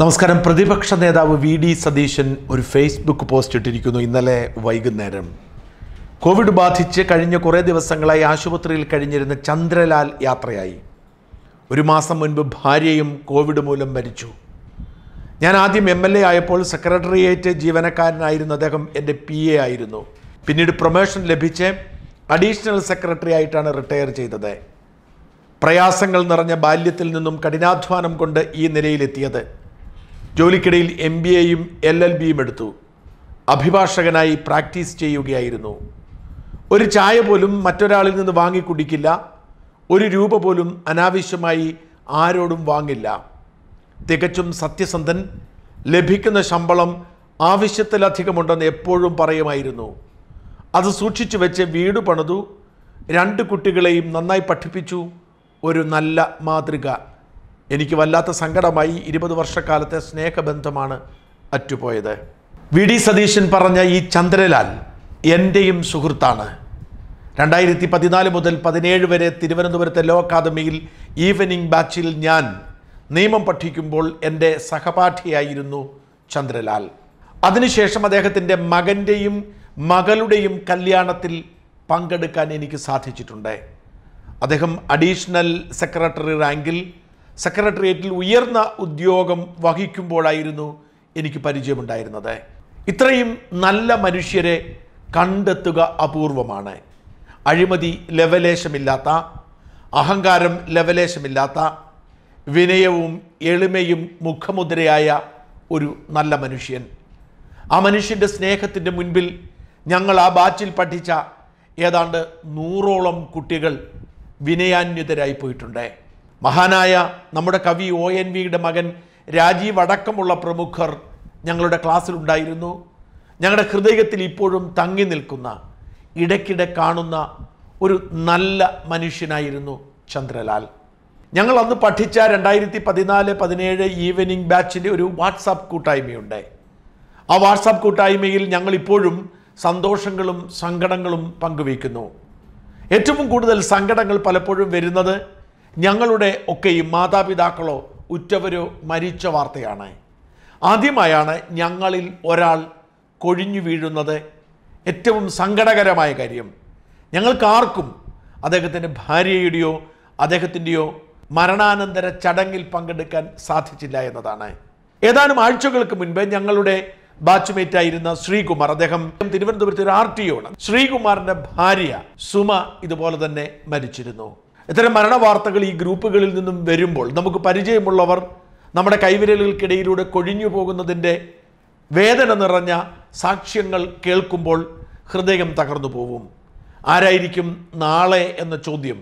നമസ്കാരം പ്രതിപക്ഷ നേതാവ് വി ഡി സതീശൻ ഒരു ഫേസ്ബുക്ക് പോസ്റ്റ് ഇട്ടിരിക്കുന്നു ഇന്നലെ വൈകുന്നേരം കോവിഡ് ബാധിച്ച് കഴിഞ്ഞ കുറേ ദിവസങ്ങളായി ആശുപത്രിയിൽ കഴിഞ്ഞിരുന്ന ചന്ദ്രലാൽ യാത്രയായി ഒരു മാസം മുൻപ് ഭാര്യയും കോവിഡ് മൂലം മരിച്ചു ഞാൻ ആദ്യം എം എൽ എ ആയപ്പോൾ സെക്രട്ടേറിയറ്റ് ജീവനക്കാരനായിരുന്ന അദ്ദേഹം എൻ്റെ പി എ ആയിരുന്നു പിന്നീട് പ്രൊമോഷൻ ലഭിച്ച് അഡീഷണൽ സെക്രട്ടറി ആയിട്ടാണ് റിട്ടയർ ചെയ്തത് പ്രയാസങ്ങൾ നിറഞ്ഞ ബാല്യത്തിൽ നിന്നും കഠിനാധ്വാനം കൊണ്ട് ഈ നിലയിലെത്തിയത് ജോലിക്കിടയിൽ എം ബി എയും എൽ എൽ ബിയും എടുത്തു അഭിഭാഷകനായി പ്രാക്ടീസ് ചെയ്യുകയായിരുന്നു ഒരു ചായ പോലും മറ്റൊരാളിൽ നിന്ന് വാങ്ങി കുടിക്കില്ല ഒരു രൂപ പോലും അനാവശ്യമായി ആരോടും വാങ്ങില്ല തികച്ചും സത്യസന്ധൻ ലഭിക്കുന്ന ശമ്പളം ആവശ്യത്തിലധികമുണ്ടെന്ന് എപ്പോഴും പറയുമായിരുന്നു അത് സൂക്ഷിച്ചു വെച്ച് വീട് പണിതു രണ്ട് കുട്ടികളെയും നന്നായി പഠിപ്പിച്ചു ഒരു നല്ല മാതൃക എനിക്ക് വല്ലാത്ത സങ്കടമായി ഇരുപത് വർഷക്കാലത്തെ സ്നേഹബന്ധമാണ് അറ്റുപോയത് വി ഡി സതീശൻ പറഞ്ഞ ഈ ചന്ദ്രലാൽ എൻ്റെയും സുഹൃത്താണ് രണ്ടായിരത്തി പതിനാല് മുതൽ പതിനേഴ് വരെ തിരുവനന്തപുരത്തെ ലോ അക്കാദമിയിൽ ഈവനിംഗ് ബാച്ചിൽ ഞാൻ നിയമം പഠിക്കുമ്പോൾ എൻ്റെ സഹപാഠിയായിരുന്നു ചന്ദ്രലാൽ അതിനുശേഷം അദ്ദേഹത്തിൻ്റെ മകൻ്റെയും മകളുടെയും കല്യാണത്തിൽ പങ്കെടുക്കാൻ എനിക്ക് സാധിച്ചിട്ടുണ്ട് അദ്ദേഹം അഡീഷണൽ സെക്രട്ടറി റാങ്കിൽ സെക്രട്ടേറിയറ്റിൽ ഉയർന്ന ഉദ്യോഗം വഹിക്കുമ്പോഴായിരുന്നു എനിക്ക് പരിചയമുണ്ടായിരുന്നത് ഇത്രയും നല്ല മനുഷ്യരെ കണ്ടെത്തുക അപൂർവമാണ് അഴിമതി ലവലേശമില്ലാത്ത അഹങ്കാരം ലവലേശമില്ലാത്ത വിനയവും എളിമയും മുഖമുദ്രയായ ഒരു നല്ല മനുഷ്യൻ ആ മനുഷ്യൻ്റെ സ്നേഹത്തിൻ്റെ മുൻപിൽ ഞങ്ങൾ ആ ബാച്ചിൽ പഠിച്ച ഏതാണ്ട് നൂറോളം കുട്ടികൾ വിനയാന്വിതരായി പോയിട്ടുണ്ട് മഹാനായ നമ്മുടെ കവി ഒ എൻ വിയുടെ മകൻ രാജീവ് അടക്കമുള്ള പ്രമുഖർ ഞങ്ങളുടെ ക്ലാസ്സിലുണ്ടായിരുന്നു ഞങ്ങളുടെ ഹൃദയത്തിൽ ഇപ്പോഴും തങ്ങി നിൽക്കുന്ന ഇടയ്ക്കിടെ കാണുന്ന ഒരു നല്ല മനുഷ്യനായിരുന്നു ചന്ദ്രലാൽ ഞങ്ങൾ അന്ന് പഠിച്ച രണ്ടായിരത്തി പതിനാല് പതിനേഴ് ഈവനിങ് ബാച്ചിൻ്റെ ഒരു വാട്സാപ്പ് കൂട്ടായ്മയുണ്ട് ആ വാട്സാപ്പ് കൂട്ടായ്മയിൽ ഞങ്ങളിപ്പോഴും സന്തോഷങ്ങളും സങ്കടങ്ങളും പങ്കുവയ്ക്കുന്നു ഏറ്റവും കൂടുതൽ സങ്കടങ്ങൾ പലപ്പോഴും വരുന്നത് ഞങ്ങളുടെ ഒക്കെയും മാതാപിതാക്കളോ ഉറ്റവരോ മരിച്ച വാർത്തയാണ് ആദ്യമായാണ് ഞങ്ങളിൽ ഒരാൾ കൊഴിഞ്ഞു വീഴുന്നത് ഏറ്റവും സങ്കടകരമായ കാര്യം ഞങ്ങൾക്കാർക്കും അദ്ദേഹത്തിൻ്റെ ഭാര്യയുടെയോ അദ്ദേഹത്തിൻ്റെയോ മരണാനന്തര ചടങ്ങിൽ പങ്കെടുക്കാൻ സാധിച്ചില്ല എന്നതാണ് ഏതാനും ആഴ്ചകൾക്ക് മുൻപ് ഞങ്ങളുടെ ബാച്ച്മേറ്റ് ആയിരുന്ന ശ്രീകുമാർ അദ്ദേഹം തിരുവനന്തപുരത്ത് ഒരു ആർ ടി ആണ് ശ്രീകുമാറിന്റെ ഭാര്യ സുമ ഇതുപോലെ തന്നെ മരിച്ചിരുന്നു ഇത്തരം മരണ വാർത്തകൾ ഈ ഗ്രൂപ്പുകളിൽ നിന്നും വരുമ്പോൾ നമുക്ക് പരിചയമുള്ളവർ നമ്മുടെ കൈവിരലുകൾക്കിടയിലൂടെ കൊഴിഞ്ഞു പോകുന്നതിൻ്റെ വേദന നിറഞ്ഞ സാക്ഷ്യങ്ങൾ കേൾക്കുമ്പോൾ ഹൃദയം തകർന്നു പോവും ആരായിരിക്കും നാളെ എന്ന ചോദ്യം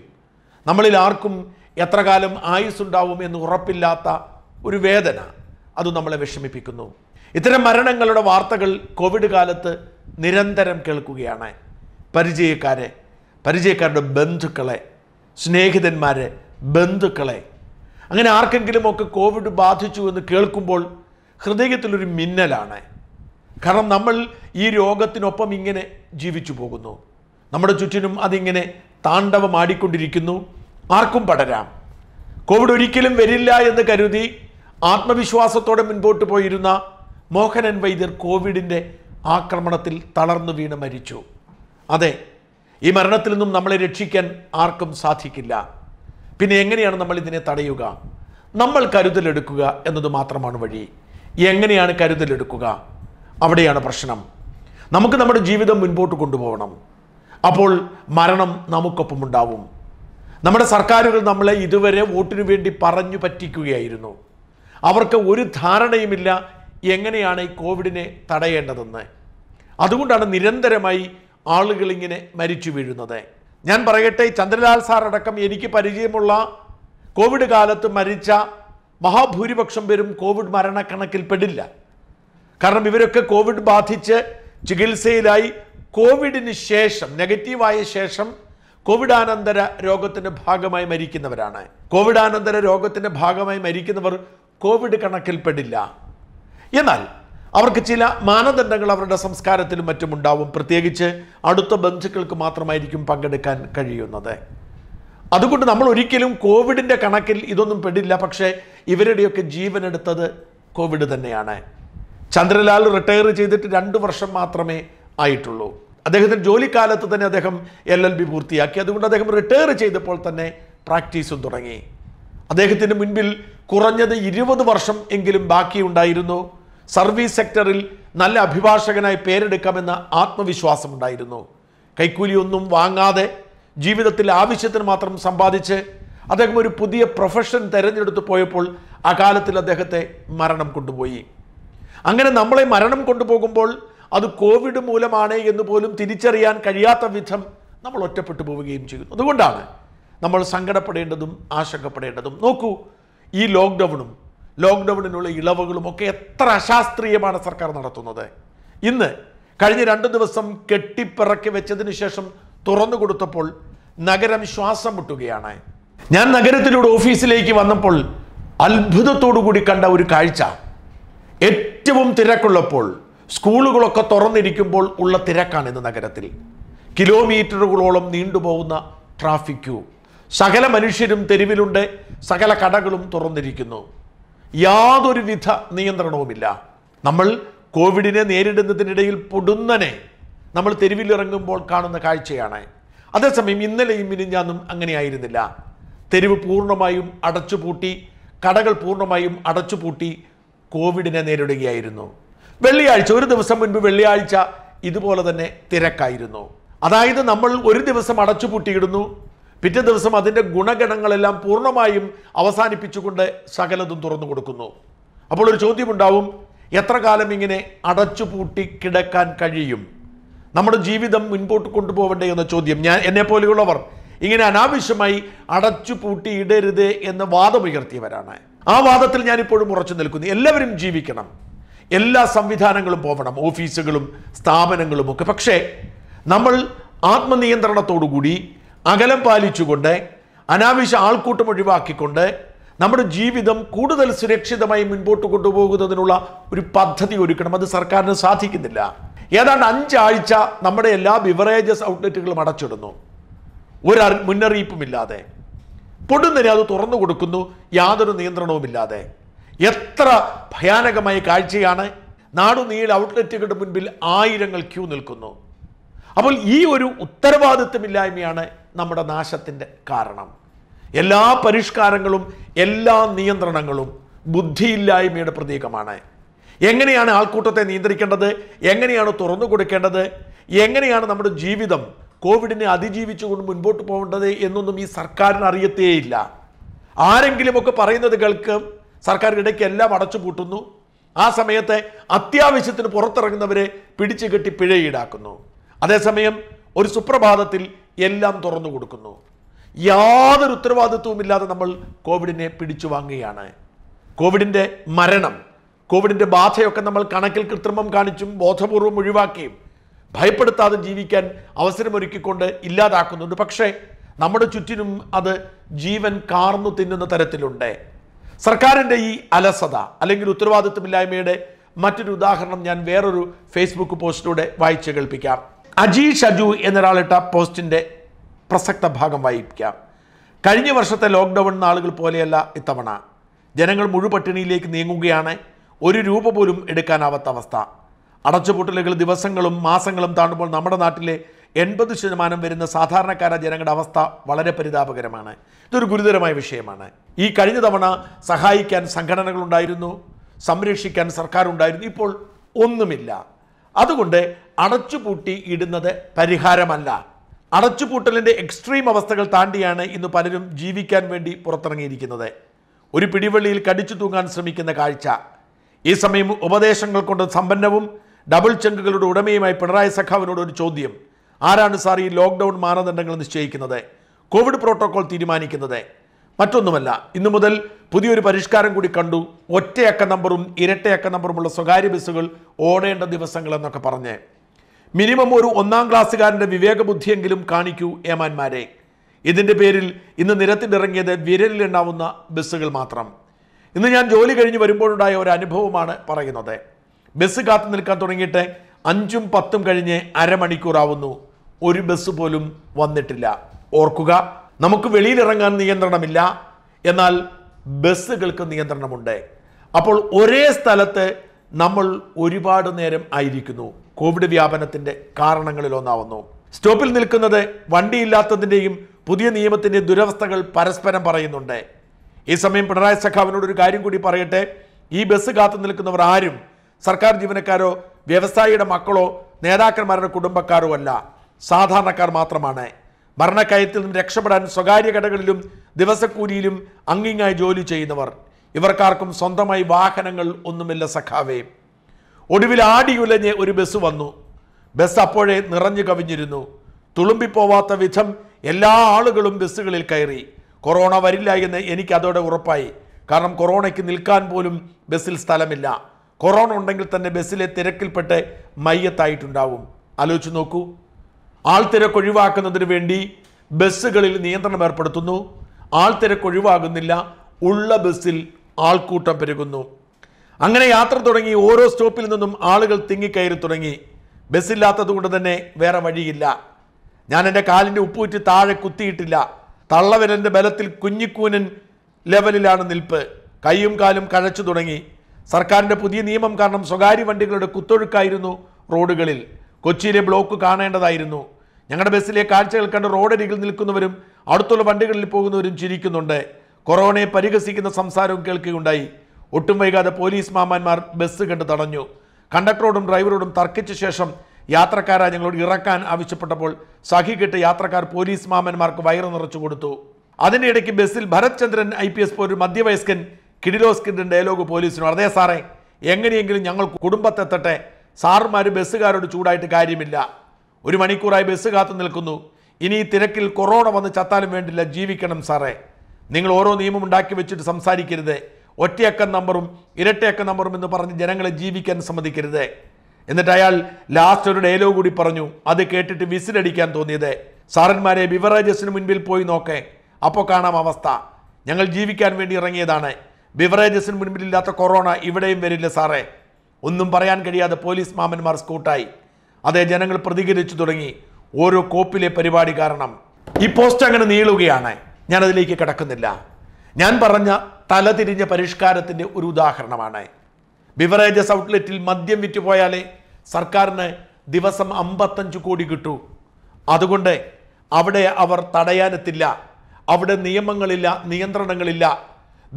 നമ്മളിൽ ആർക്കും എത്ര കാലം ആയുസ്സുണ്ടാവും എന്ന് ഉറപ്പില്ലാത്ത ഒരു വേദന അത് നമ്മളെ വിഷമിപ്പിക്കുന്നു ഇത്തരം മരണങ്ങളുടെ വാർത്തകൾ കോവിഡ് കാലത്ത് നിരന്തരം കേൾക്കുകയാണ് പരിചയക്കാരെ പരിചയക്കാരുടെ ബന്ധുക്കളെ സ്നേഹിതന്മാരെ ബന്ധുക്കളെ അങ്ങനെ ആർക്കെങ്കിലുമൊക്കെ കോവിഡ് ബാധിച്ചു എന്ന് കേൾക്കുമ്പോൾ ഹൃദയത്തിലൊരു മിന്നലാണ് കാരണം നമ്മൾ ഈ രോഗത്തിനൊപ്പം ഇങ്ങനെ ജീവിച്ചു പോകുന്നു നമ്മുടെ ചുറ്റിനും അതിങ്ങനെ ആടിക്കൊണ്ടിരിക്കുന്നു ആർക്കും പടരാം കോവിഡ് ഒരിക്കലും വരില്ല എന്ന് കരുതി ആത്മവിശ്വാസത്തോടെ മുൻപോട്ട് പോയിരുന്ന മോഹനൻ വൈദ്യർ കോവിഡിൻ്റെ ആക്രമണത്തിൽ തളർന്നു വീണ് മരിച്ചു അതെ ഈ മരണത്തിൽ നിന്നും നമ്മളെ രക്ഷിക്കാൻ ആർക്കും സാധിക്കില്ല പിന്നെ എങ്ങനെയാണ് നമ്മൾ ഇതിനെ തടയുക നമ്മൾ കരുതലെടുക്കുക എന്നത് മാത്രമാണ് വഴി എങ്ങനെയാണ് കരുതലെടുക്കുക അവിടെയാണ് പ്രശ്നം നമുക്ക് നമ്മുടെ ജീവിതം മുൻപോട്ട് കൊണ്ടുപോകണം അപ്പോൾ മരണം നമുക്കൊപ്പം ഉണ്ടാവും നമ്മുടെ സർക്കാരുകൾ നമ്മളെ ഇതുവരെ വോട്ടിനു വേണ്ടി പറഞ്ഞു പറ്റിക്കുകയായിരുന്നു അവർക്ക് ഒരു ധാരണയുമില്ല എങ്ങനെയാണ് ഈ കോവിഡിനെ തടയേണ്ടതെന്ന് അതുകൊണ്ടാണ് നിരന്തരമായി ഇങ്ങനെ മരിച്ചു വീഴുന്നത് ഞാൻ പറയട്ടെ ചന്ദ്രലാൽ സാർ അടക്കം എനിക്ക് പരിചയമുള്ള കോവിഡ് കാലത്ത് മരിച്ച മഹാഭൂരിപക്ഷം പേരും കോവിഡ് മരണക്കണക്കിൽപ്പെടില്ല കാരണം ഇവരൊക്കെ കോവിഡ് ബാധിച്ച് ചികിത്സയിലായി കോവിഡിന് ശേഷം നെഗറ്റീവായ ശേഷം കോവിഡാനന്തര രോഗത്തിൻ്റെ ഭാഗമായി മരിക്കുന്നവരാണ് കോവിഡാനന്തര രോഗത്തിൻ്റെ ഭാഗമായി മരിക്കുന്നവർ കോവിഡ് കണക്കിൽപ്പെടില്ല എന്നാൽ അവർക്ക് ചില മാനദണ്ഡങ്ങൾ അവരുടെ സംസ്കാരത്തിലും മറ്റും ഉണ്ടാവും പ്രത്യേകിച്ച് അടുത്ത ബന്ധുക്കൾക്ക് മാത്രമായിരിക്കും പങ്കെടുക്കാൻ കഴിയുന്നത് അതുകൊണ്ട് നമ്മൾ ഒരിക്കലും കോവിഡിൻ്റെ കണക്കിൽ ഇതൊന്നും പെടില്ല പക്ഷേ ഇവരുടെയൊക്കെ ജീവൻ എടുത്തത് കോവിഡ് തന്നെയാണ് ചന്ദ്രലാൽ റിട്ടയർ ചെയ്തിട്ട് രണ്ട് വർഷം മാത്രമേ ആയിട്ടുള്ളൂ അദ്ദേഹത്തിൻ്റെ ജോലിക്കാലത്ത് തന്നെ അദ്ദേഹം എൽ എൽ ബി പൂർത്തിയാക്കി അതുകൊണ്ട് അദ്ദേഹം റിട്ടയർ ചെയ്തപ്പോൾ തന്നെ പ്രാക്ടീസും തുടങ്ങി അദ്ദേഹത്തിന് മുൻപിൽ കുറഞ്ഞത് ഇരുപത് വർഷം എങ്കിലും ബാക്കിയുണ്ടായിരുന്നു സർവീസ് സെക്ടറിൽ നല്ല അഭിഭാഷകനായി പേരെടുക്കാമെന്ന ആത്മവിശ്വാസമുണ്ടായിരുന്നു കൈക്കൂലിയൊന്നും വാങ്ങാതെ ജീവിതത്തിൽ ആവശ്യത്തിന് മാത്രം സമ്പാദിച്ച് അദ്ദേഹം ഒരു പുതിയ പ്രൊഫഷൻ തിരഞ്ഞെടുത്ത് പോയപ്പോൾ അകാലത്തിൽ അദ്ദേഹത്തെ മരണം കൊണ്ടുപോയി അങ്ങനെ നമ്മളെ മരണം കൊണ്ടുപോകുമ്പോൾ അത് കോവിഡ് മൂലമാണ് എന്ന് പോലും തിരിച്ചറിയാൻ കഴിയാത്ത വിധം നമ്മൾ ഒറ്റപ്പെട്ടു പോവുകയും ചെയ്യുന്നു അതുകൊണ്ടാണ് നമ്മൾ സങ്കടപ്പെടേണ്ടതും ആശങ്കപ്പെടേണ്ടതും നോക്കൂ ഈ ലോക്ക്ഡൗണും ലോക്ക്ഡൗണിനുള്ള ഇളവുകളും ഒക്കെ എത്ര അശാസ്ത്രീയമാണ് സർക്കാർ നടത്തുന്നത് ഇന്ന് കഴിഞ്ഞ രണ്ട് ദിവസം കെട്ടിപ്പിറക്കി വെച്ചതിന് ശേഷം തുറന്നു കൊടുത്തപ്പോൾ നഗരം ശ്വാസം മുട്ടുകയാണ് ഞാൻ നഗരത്തിലൂടെ ഓഫീസിലേക്ക് വന്നപ്പോൾ അത്ഭുതത്തോടു കൂടി കണ്ട ഒരു കാഴ്ച ഏറ്റവും തിരക്കുള്ളപ്പോൾ സ്കൂളുകളൊക്കെ തുറന്നിരിക്കുമ്പോൾ ഉള്ള തിരക്കാണ് ഇന്ന് നഗരത്തിൽ കിലോമീറ്ററുകളോളം നീണ്ടുപോകുന്ന ട്രാഫിക്കു സകല മനുഷ്യരും തെരുവിലുണ്ട് സകല കടകളും തുറന്നിരിക്കുന്നു യാതൊരുവിധ നിയന്ത്രണവുമില്ല നമ്മൾ കോവിഡിനെ നേരിടുന്നതിനിടയിൽ പൊടുന്നനെ നമ്മൾ തെരുവിലിറങ്ങുമ്പോൾ കാണുന്ന കാഴ്ചയാണ് അതേസമയം ഇന്നലെയും മിനിഞ്ഞാന്നും അങ്ങനെയായിരുന്നില്ല തെരുവ് പൂർണ്ണമായും അടച്ചുപൂട്ടി കടകൾ പൂർണ്ണമായും അടച്ചുപൂട്ടി കോവിഡിനെ നേരിടുകയായിരുന്നു വെള്ളിയാഴ്ച ഒരു ദിവസം മുൻപ് വെള്ളിയാഴ്ച ഇതുപോലെ തന്നെ തിരക്കായിരുന്നു അതായത് നമ്മൾ ഒരു ദിവസം അടച്ചുപൂട്ടിയിടുന്നു പിറ്റേ ദിവസം അതിൻ്റെ ഗുണഗണങ്ങളെല്ലാം പൂർണ്ണമായും അവസാനിപ്പിച്ചുകൊണ്ട് സകലതും തുറന്നു കൊടുക്കുന്നു അപ്പോൾ ഒരു ചോദ്യമുണ്ടാവും എത്ര കാലം ഇങ്ങനെ അടച്ചുപൂട്ടി കിടക്കാൻ കഴിയും നമ്മുടെ ജീവിതം മുൻപോട്ട് കൊണ്ടുപോകണ്ടേ എന്ന ചോദ്യം ഞാൻ എന്നെ പോലെയുള്ളവർ ഇങ്ങനെ അനാവശ്യമായി അടച്ചു പൂട്ടി ഇടരുത് എന്ന് വാദമുയർത്തിയവരാണ് ആ വാദത്തിൽ ഞാനിപ്പോഴും ഉറച്ചു നിൽക്കുന്നു എല്ലാവരും ജീവിക്കണം എല്ലാ സംവിധാനങ്ങളും പോകണം ഓഫീസുകളും സ്ഥാപനങ്ങളും ഒക്കെ പക്ഷേ നമ്മൾ ആത്മനിയന്ത്രണത്തോടുകൂടി അകലം പാലിച്ചുകൊണ്ട് അനാവശ്യ ആൾക്കൂട്ടം ഒഴിവാക്കിക്കൊണ്ട് നമ്മുടെ ജീവിതം കൂടുതൽ സുരക്ഷിതമായി മുൻപോട്ട് കൊണ്ടുപോകുന്നതിനുള്ള ഒരു പദ്ധതി ഒരുക്കണം അത് സർക്കാരിന് സാധിക്കുന്നില്ല ഏതാണ്ട് അഞ്ചാഴ്ച നമ്മുടെ എല്ലാ ബിവറേജസ് ഔട്ട്ലെറ്റുകളും അടച്ചിടുന്നു ഒരു മുന്നറിയിപ്പുമില്ലാതെ പൊടുന്നിനെ അത് തുറന്നു കൊടുക്കുന്നു യാതൊരു നിയന്ത്രണവുമില്ലാതെ എത്ര ഭയാനകമായ കാഴ്ചയാണ് നാടുനീൽ ഔട്ട്ലെറ്റുകളുടെ മുൻപിൽ ആയിരങ്ങൾ ക്യൂ നിൽക്കുന്നു അപ്പോൾ ഈ ഒരു ഉത്തരവാദിത്വമില്ലായ്മയാണ് നമ്മുടെ നാശത്തിൻ്റെ കാരണം എല്ലാ പരിഷ്കാരങ്ങളും എല്ലാ നിയന്ത്രണങ്ങളും ബുദ്ധിയില്ലായ്മയുടെ പ്രതീകമാണ് എങ്ങനെയാണ് ആൾക്കൂട്ടത്തെ നിയന്ത്രിക്കേണ്ടത് എങ്ങനെയാണ് തുറന്നു കൊടുക്കേണ്ടത് എങ്ങനെയാണ് നമ്മുടെ ജീവിതം കോവിഡിനെ അതിജീവിച്ചുകൊണ്ട് മുൻപോട്ട് പോകേണ്ടത് എന്നൊന്നും ഈ സർക്കാരിന് അറിയത്തേയില്ല ആരെങ്കിലുമൊക്കെ പറയുന്നത് കേൾക്കും സർക്കാർ ഇടയ്ക്ക് എല്ലാം അടച്ചു പൂട്ടുന്നു ആ സമയത്തെ അത്യാവശ്യത്തിന് പുറത്തിറങ്ങുന്നവരെ പിടിച്ചു കെട്ടി പിഴ ഈടാക്കുന്നു അതേസമയം ഒരു സുപ്രഭാതത്തിൽ എല്ലാം തുറന്നു കൊടുക്കുന്നു യാതൊരു ഉത്തരവാദിത്വവും ഇല്ലാതെ നമ്മൾ കോവിഡിനെ പിടിച്ചു വാങ്ങുകയാണ് കോവിഡിൻ്റെ മരണം കോവിഡിൻ്റെ ബാധയൊക്കെ നമ്മൾ കണക്കിൽ കൃത്രിമം കാണിച്ചും ബോധപൂർവം ഒഴിവാക്കിയും ഭയപ്പെടുത്താതെ ജീവിക്കാൻ അവസരമൊരുക്കിക്കൊണ്ട് ഇല്ലാതാക്കുന്നുണ്ട് പക്ഷേ നമ്മുടെ ചുറ്റിനും അത് ജീവൻ കാർന്നു തിന്നുന്ന തരത്തിലുണ്ട് സർക്കാരിൻ്റെ ഈ അലസത അല്ലെങ്കിൽ ഉത്തരവാദിത്വമില്ലായ്മയുടെ മറ്റൊരു ഉദാഹരണം ഞാൻ വേറൊരു ഫേസ്ബുക്ക് പോസ്റ്റിലൂടെ വായിച്ചു കേൾപ്പിക്കാം അജി ഷജു എന്നൊരാളിട്ട പോസ്റ്റിൻ്റെ പ്രസക്ത ഭാഗം വായിക്കാം കഴിഞ്ഞ വർഷത്തെ ലോക്ക്ഡൗൺ നാളുകൾ പോലെയല്ല ഇത്തവണ ജനങ്ങൾ പട്ടിണിയിലേക്ക് നീങ്ങുകയാണ് ഒരു രൂപ പോലും എടുക്കാനാവാത്ത അവസ്ഥ അടച്ചുപൂട്ടലുകൾ ദിവസങ്ങളും മാസങ്ങളും താണ്ടുമ്പോൾ നമ്മുടെ നാട്ടിലെ എൺപത് ശതമാനം വരുന്ന സാധാരണക്കാരായ ജനങ്ങളുടെ അവസ്ഥ വളരെ പരിതാപകരമാണ് ഇതൊരു ഗുരുതരമായ വിഷയമാണ് ഈ കഴിഞ്ഞ തവണ സഹായിക്കാൻ സംഘടനകളുണ്ടായിരുന്നു സംരക്ഷിക്കാൻ സർക്കാരുണ്ടായിരുന്നു ഇപ്പോൾ ഒന്നുമില്ല അതുകൊണ്ട് അടച്ചുപൂട്ടി ഇടുന്നത് പരിഹാരമല്ല അടച്ചുപൂട്ടലിൻ്റെ എക്സ്ട്രീം അവസ്ഥകൾ താണ്ടിയാണ് ഇന്ന് പലരും ജീവിക്കാൻ വേണ്ടി പുറത്തിറങ്ങിയിരിക്കുന്നത് ഒരു പിടിവള്ളിയിൽ കടിച്ചു തൂങ്ങാൻ ശ്രമിക്കുന്ന കാഴ്ച ഈ സമയം ഉപദേശങ്ങൾ കൊണ്ട് സമ്പന്നവും ഡബിൾ ചെങ്കുകളുടെ ഉടമയുമായി പിണറായി സഖാവിനോട് ഒരു ചോദ്യം ആരാണ് സാർ ഈ ലോക്ക്ഡൗൺ മാനദണ്ഡങ്ങൾ നിശ്ചയിക്കുന്നത് കോവിഡ് പ്രോട്ടോകോൾ തീരുമാനിക്കുന്നത് മറ്റൊന്നുമല്ല ഇന്നു മുതൽ പുതിയൊരു പരിഷ്കാരം കൂടി കണ്ടു ഒറ്റയക്ക നമ്പറും ഇരട്ടയക്ക നമ്പറുമുള്ള സ്വകാര്യ ബസ്സുകൾ ഓടേണ്ട ദിവസങ്ങൾ എന്നൊക്കെ പറഞ്ഞ് മിനിമം ഒരു ഒന്നാം ക്ലാസ്സുകാരൻ്റെ വിവേകബുദ്ധിയെങ്കിലും കാണിക്കൂ ഏമാന്മാരെ ഇതിൻ്റെ പേരിൽ ഇന്ന് നിരത്തിലിറങ്ങിയത് വിരലിലുണ്ടാവുന്ന ബസ്സുകൾ മാത്രം ഇന്ന് ഞാൻ ജോലി കഴിഞ്ഞ് വരുമ്പോഴുണ്ടായ ഒരു അനുഭവമാണ് പറയുന്നത് ബസ് കാത്തു നിൽക്കാൻ തുടങ്ങിയിട്ട് അഞ്ചും പത്തും കഴിഞ്ഞ് അരമണിക്കൂറാവുന്നു ഒരു ബസ് പോലും വന്നിട്ടില്ല ഓർക്കുക നമുക്ക് വെളിയിലിറങ്ങാൻ നിയന്ത്രണമില്ല എന്നാൽ ബസ്സുകൾക്ക് നിയന്ത്രണമുണ്ട് അപ്പോൾ ഒരേ സ്ഥലത്ത് നമ്മൾ ഒരുപാട് നേരം ആയിരിക്കുന്നു കോവിഡ് വ്യാപനത്തിൻ്റെ കാരണങ്ങളിലൊന്നാവുന്നു സ്റ്റോപ്പിൽ നിൽക്കുന്നത് വണ്ടിയില്ലാത്തതിൻ്റെയും പുതിയ നിയമത്തിൻ്റെ ദുരവസ്ഥകൾ പരസ്പരം പറയുന്നുണ്ട് ഈ സമയം പിണറായി സഖാവിനോട് ഒരു കാര്യം കൂടി പറയട്ടെ ഈ ബസ് കാത്തു നിൽക്കുന്നവർ ആരും സർക്കാർ ജീവനക്കാരോ വ്യവസായിയുടെ മക്കളോ നേതാക്കന്മാരുടെ കുടുംബക്കാരോ അല്ല സാധാരണക്കാർ മാത്രമാണ് ഭരണക്കയത്തിൽ നിന്ന് രക്ഷപ്പെടാൻ സ്വകാര്യ കടകളിലും ദിവസക്കൂലിയിലും അങ്ങിങ്ങായി ജോലി ചെയ്യുന്നവർ ഇവർക്കാർക്കും സ്വന്തമായി വാഹനങ്ങൾ ഒന്നുമില്ല സഖാവേ ഒടുവിൽ ആടിയുലഞ്ഞ് ഒരു ബസ് വന്നു ബസ് അപ്പോഴേ നിറഞ്ഞു കവിഞ്ഞിരുന്നു തുളുമ്പിപ്പോവാത്ത വിധം എല്ലാ ആളുകളും ബസ്സുകളിൽ കയറി കൊറോണ വരില്ല എന്ന് എനിക്ക് അതോടെ ഉറപ്പായി കാരണം കൊറോണയ്ക്ക് നിൽക്കാൻ പോലും ബസ്സിൽ സ്ഥലമില്ല കൊറോണ ഉണ്ടെങ്കിൽ തന്നെ ബസ്സിലെ തിരക്കിൽപ്പെട്ട് മയ്യത്തായിട്ടുണ്ടാവും ആലോചിച്ച് നോക്കൂ ആൾത്തിരക്ക് ഒഴിവാക്കുന്നതിന് വേണ്ടി ബസ്സുകളിൽ നിയന്ത്രണം ഏർപ്പെടുത്തുന്നു ആൾത്തിരക്ക് ഒഴിവാകുന്നില്ല ഉള്ള ബസ്സിൽ ആൾക്കൂട്ടം പെരുകുന്നു അങ്ങനെ യാത്ര തുടങ്ങി ഓരോ സ്റ്റോപ്പിൽ നിന്നും ആളുകൾ തിങ്ങിക്കയറി തുടങ്ങി ബസ്സില്ലാത്തത് കൊണ്ട് തന്നെ വേറെ വഴിയില്ല ഞാൻ എൻ്റെ കാലിൻ്റെ ഉപ്പൂറ്റി താഴെ കുത്തിയിട്ടില്ല തള്ളവരൻ്റെ ബലത്തിൽ കുഞ്ഞിക്കൂനൻ ലെവലിലാണ് നിൽപ്പ് കൈയും കാലും കഴച്ചു തുടങ്ങി സർക്കാരിൻ്റെ പുതിയ നിയമം കാരണം സ്വകാര്യ വണ്ടികളുടെ കുത്തൊഴുക്കായിരുന്നു റോഡുകളിൽ കൊച്ചിയിലെ ബ്ലോക്ക് കാണേണ്ടതായിരുന്നു ഞങ്ങളുടെ ബസ്സിലെ കാഴ്ചകൾ കണ്ട് റോഡരികിൽ നിൽക്കുന്നവരും അടുത്തുള്ള വണ്ടികളിൽ പോകുന്നവരും ചിരിക്കുന്നുണ്ട് കൊറോണയെ പരിഹസിക്കുന്ന സംസാരവും കേൾക്കുകയുണ്ടായി ഒട്ടും വൈകാതെ പോലീസ് മാമാന്മാർ ബസ് കണ്ട് തടഞ്ഞു കണ്ടക്ടറോടും ഡ്രൈവറോടും തർക്കിച്ച ശേഷം യാത്രക്കാരെ ഞങ്ങളോട് ഇറക്കാൻ ആവശ്യപ്പെട്ടപ്പോൾ സഖി കെട്ട് യാത്രക്കാർ പോലീസ് മാമന്മാർക്ക് വയറ് നിറച്ചു കൊടുത്തു അതിനിടയ്ക്ക് ബസ്സിൽ Bharath Chandran I P S പോലൊരു മധ്യവയസ്കൻ കിഡിലോസ്കിൻ്റെ ഡയലോഗ് പോലീസിനോ അതേ സാറേ എങ്ങനെയെങ്കിലും ഞങ്ങൾ കുടുംബത്തെത്തട്ടെ സാറുമാർ ബസ്സുകാരോട് ചൂടായിട്ട് കാര്യമില്ല ഒരു മണിക്കൂറായി ബസ് കാത്തു നിൽക്കുന്നു ഇനി ഈ തിരക്കിൽ കൊറോണ വന്ന് ചത്താലും വേണ്ടില്ല ജീവിക്കണം സാറേ നിങ്ങൾ ഓരോ നിയമം ഉണ്ടാക്കി വെച്ചിട്ട് സംസാരിക്കരുത് ഒറ്റയക്ക നമ്പറും ഇരട്ടയക്ക നമ്പറും എന്ന് പറഞ്ഞ് ജനങ്ങളെ ജീവിക്കാൻ സമ്മതിക്കരുത് എന്നിട്ട് അയാൾ ലാസ്റ്റ് ഒരു ഡയലോഗ് കൂടി പറഞ്ഞു അത് കേട്ടിട്ട് വിസിലടിക്കാൻ തോന്നിയത് സാറന്മാരെ ബിവറേജസിന് മുൻപിൽ പോയി നോക്കേ അപ്പോൾ കാണാം അവസ്ഥ ഞങ്ങൾ ജീവിക്കാൻ വേണ്ടി ഇറങ്ങിയതാണ് ബിവറേജസിന് മുൻപിലില്ലാത്ത കൊറോണ ഇവിടെയും വരില്ല സാറേ ഒന്നും പറയാൻ കഴിയാതെ പോലീസ് മാമന്മാർ സ്കൂട്ടായി അതേ ജനങ്ങൾ പ്രതികരിച്ചു തുടങ്ങി ഓരോ കോപ്പിലെ പരിപാടി കാരണം ഈ പോസ്റ്റ് അങ്ങനെ നീളുകയാണ് ഞാൻ അതിലേക്ക് കിടക്കുന്നില്ല ഞാൻ പറഞ്ഞ തലതിരിഞ്ഞ പരിഷ്കാരത്തിൻ്റെ ഒരു ഉദാഹരണമാണ് ബിവറേജസ് ഔട്ട്ലെറ്റിൽ മദ്യം വിറ്റുപോയാലേ സർക്കാരിന് ദിവസം അമ്പത്തഞ്ച് കോടി കിട്ടൂ അതുകൊണ്ട് അവിടെ അവർ തടയാനെത്തില്ല അവിടെ നിയമങ്ങളില്ല നിയന്ത്രണങ്ങളില്ല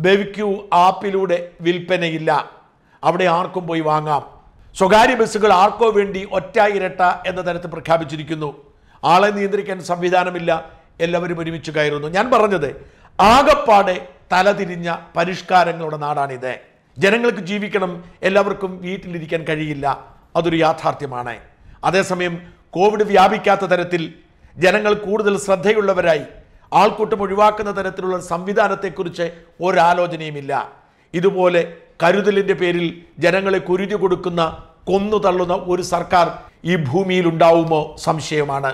ബെവിക്യൂ ആപ്പിലൂടെ വിൽപ്പനയില്ല അവിടെ ആർക്കും പോയി വാങ്ങാം സ്വകാര്യ ബസ്സുകൾ ആർക്കോ വേണ്ടി ഒറ്റ ഇരട്ട എന്ന തരത്തിൽ പ്രഖ്യാപിച്ചിരിക്കുന്നു ആളെ നിയന്ത്രിക്കാൻ സംവിധാനമില്ല എല്ലാവരും ഒരുമിച്ച് കയറുന്നു ഞാൻ പറഞ്ഞത് ആകപ്പാടെ തലതിരിഞ്ഞ പരിഷ്കാരങ്ങളുടെ നാടാണിത് ജനങ്ങൾക്ക് ജീവിക്കണം എല്ലാവർക്കും വീട്ടിലിരിക്കാൻ കഴിയില്ല അതൊരു യാഥാർത്ഥ്യമാണ് അതേസമയം കോവിഡ് വ്യാപിക്കാത്ത തരത്തിൽ ജനങ്ങൾ കൂടുതൽ ശ്രദ്ധയുള്ളവരായി ആൾക്കൂട്ടം ഒഴിവാക്കുന്ന തരത്തിലുള്ള സംവിധാനത്തെക്കുറിച്ച് ഒരാലോചനയുമില്ല ഇതുപോലെ കരുതലിൻ്റെ പേരിൽ ജനങ്ങളെ കുരുതി കൊടുക്കുന്ന കൊന്നു തള്ളുന്ന ഒരു സർക്കാർ ഈ ഭൂമിയിൽ ഉണ്ടാവുമോ സംശയമാണ്